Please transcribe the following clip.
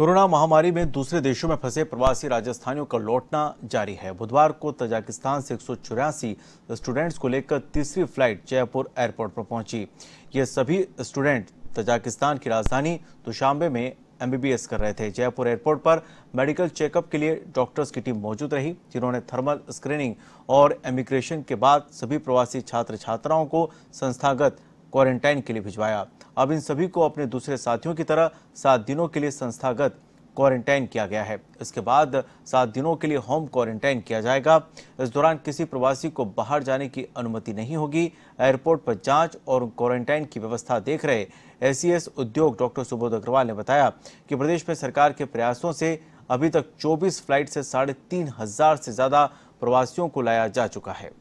corona महामारी में दूसरे देशों में फंसे प्रवासी राजस्थानियों का लौटना जारी है बुधवार को तजाकिस्तान से एक स्टूडेंट्स को लेकर तीसरी फ्लाइट जयपुर एयरपोर्ट पर पहुंची ये सभी स्टूडेंट तजाकिस्तान की राजधानी दुशांबे में एमबीबीएस कर रहे थे जयपुर एयरपोर्ट पर मेडिकल चेकअप के लिए डॉक्टर्स की टीम मौजूद रही जिन्होंने थर्मल स्क्रीनिंग और इमिग्रेशन के बाद सभी प्रवासी छात्र छात्राओं को संस्थागत क्वारंटाइन के लिए भिजवाया अब इन सभी को अपने दूसरे साथियों की तरह सात दिनों के लिए संस्थागत क्वारंटाइन किया गया है इसके बाद सात दिनों के लिए होम क्वारंटाइन किया जाएगा इस दौरान किसी प्रवासी को बाहर जाने की अनुमति नहीं होगी एयरपोर्ट पर जांच और क्वारंटाइन की व्यवस्था देख रहे एस उद्योग डॉक्टर सुबोध अग्रवाल ने बताया कि प्रदेश में सरकार के प्रयासों से अभी तक 24 फ्लाइट से साढ़े तीन हजार से ज्यादा प्रवासियों को लाया जा चुका है